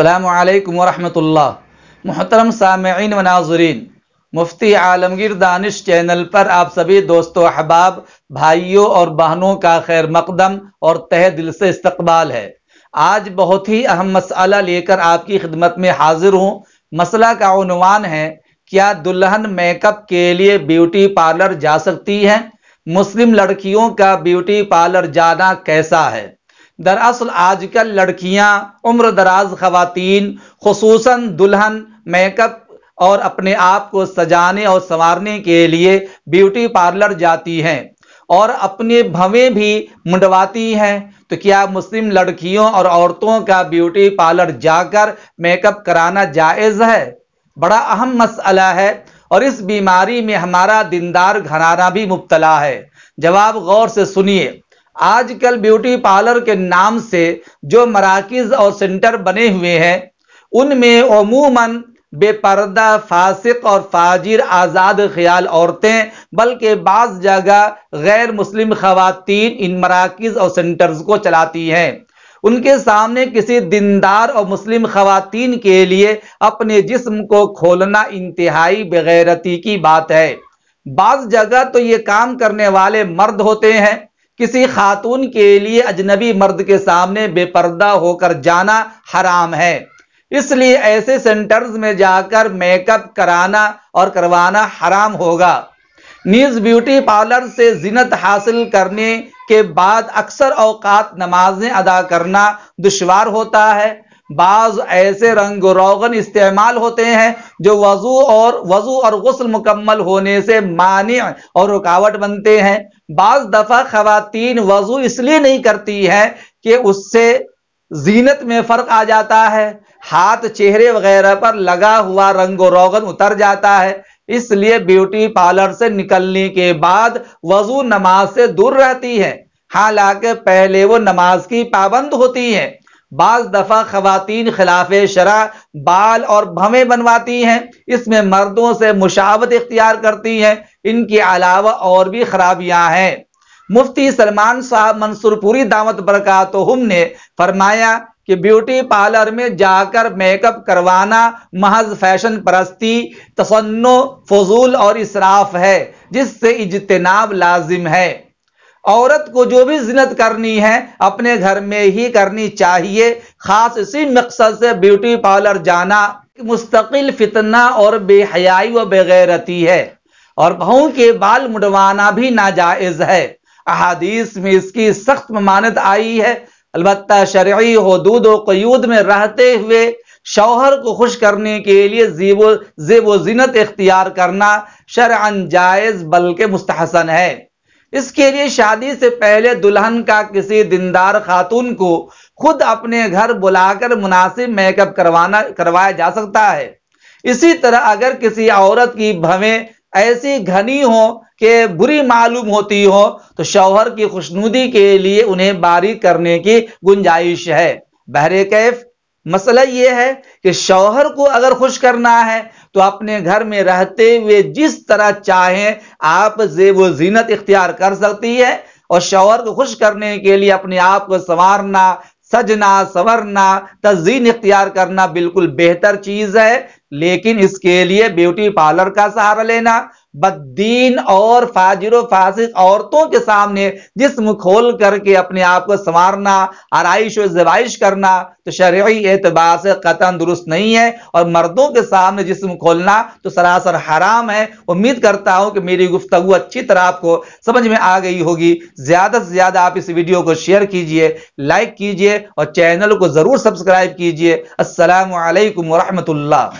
अल्लाम वरहमतुल्ला मोहतरम सामीन व नाजरीन मुफ्ती आलमगीर दानिश चैनल पर आप सभी दोस्तों अहबाब भाइयों और बहनों का खैर मकदम और तह दिल से इस्तबाल है आज बहुत ही अहम मसला लेकर आपकी खिदमत में हाजिर हूँ मसला का उनवान है क्या दुल्हन मेकअप के लिए ब्यूटी पार्लर जा सकती है मुस्लिम लड़कियों का ब्यूटी पार्लर जाना कैसा है दरअसल आजकल लड़कियां उम्र दराज खवतिन खसूस दुल्हन मेकअप और अपने आप को सजाने और संवारने के लिए ब्यूटी पार्लर जाती हैं और अपने भवें भी मुंडवाती हैं तो क्या मुस्लिम लड़कियों और औरतों का ब्यूटी पार्लर जाकर मेकअप कराना जायज़ है बड़ा अहम मसला है और इस बीमारी में हमारा दिनदार घराना भी मुबतला है जवाब गौर से सुनिए आजकल ब्यूटी पार्लर के नाम से जो मराकज और सेंटर बने हुए हैं उनमें अमूमन बेपर्दा फासिक और फाजिर आज़ाद ख्याल औरतें बल्कि बाज़ जगह गैर मुस्लिम खातन इन मराकज़ और सेंटर्स को चलाती हैं उनके सामने किसी दिनदार और मुस्लिम खवतिन के लिए अपने जिस्म को खोलना इंतहाई बेगैरती की बात है बाज़ जगह तो ये काम करने वाले मर्द होते हैं किसी खातून के लिए अजनबी मर्द के सामने बेपर्दा होकर जाना हराम है इसलिए ऐसे सेंटर्स में जाकर मेकअप कराना और करवाना हराम होगा नीज ब्यूटी पार्लर से जिनत हासिल करने के बाद अक्सर अवकात नमाजें अदा करना दुशवार होता है बाज ऐसे रंग रोगन इस्तेमाल होते हैं जो वजू और वजू और गसल मुकम्मल होने से मानी और रुकावट बनते हैं बाज दफ़ा खातन वजू इसलिए नहीं करती है कि उससे जीनत में फ़र्क आ जाता है हाथ चेहरे वगैरह पर लगा हुआ रंग रोगन उतर जाता है इसलिए ब्यूटी पार्लर से निकलने के बाद वजू नमाज से दूर रहती है हालांकि पहले वो नमाज की पाबंद होती है बाज दफ़ा खातन खिलाफ शरा बाल और भवें बनवाती हैं इसमें मर्दों से मुशावत इख्तियार करती हैं इनके अलावा और भी खराबियां हैं मुफ्ती सलमान साहब मंसूरपुरी दावत बरका तो हमने फरमाया कि ब्यूटी पार्लर में जाकर मेकअप करवाना महज फैशन परस्ती तसन्नो फजूल और इसराफ है जिससे इजतनाब लाजिम है औरत को जो भी जिनत करनी है अपने घर में ही करनी चाहिए खास इसी मकसद से ब्यूटी पार्लर जाना मुस्तकिल फितना और बेहयाई व बेगैरती है और बहू के बाल मुडवाना भी नाजायज़ है अहादीस में इसकी सख्त ममानत आई है अलबत् शर्य हदूद व कयूद में रहते हुए शौहर को खुश करने के लिए जेबो जेबो जिनत इख्तियार करना शरअन जायज़ बल्कि मुस्तहसन है इसके लिए शादी से पहले दुल्हन का किसी दिनदार खातून को खुद अपने घर बुलाकर मुनासिब मेकअप करवाना करवाया जा सकता है इसी तरह अगर किसी औरत की भवें ऐसी घनी हो कि बुरी मालूम होती हो तो शौहर की खुशनुदी के लिए उन्हें बारी करने की गुंजाइश है बहरे कैफ मसला यह है कि शौहर को अगर खुश करना है तो अपने घर में रहते हुए जिस तरह चाहें आप जेब जीनत इख्तियार कर सकती है और शौहर को खुश करने के लिए अपने आप को संवारना सजना संवरना तजीन इख्तियार करना बिल्कुल बेहतर चीज है लेकिन इसके लिए ब्यूटी पार्लर का सहारा लेना बदीन और फाजिर फासिक औरतों के सामने जिसम खोल करके अपने आप को संवारना आरइश और जवाइश करना तो शर्य एतबार से कतन दुरुस्त नहीं है और मर्दों के सामने जिसम खोलना तो सरासर हराम है उम्मीद करता हूं कि मेरी गुफ्तु अच्छी तरह आपको समझ में आ गई होगी ज्यादा से ज्यादा आप इस वीडियो को शेयर कीजिए लाइक कीजिए और चैनल को जरूर सब्सक्राइब कीजिए असलकम वरहमतुल्ला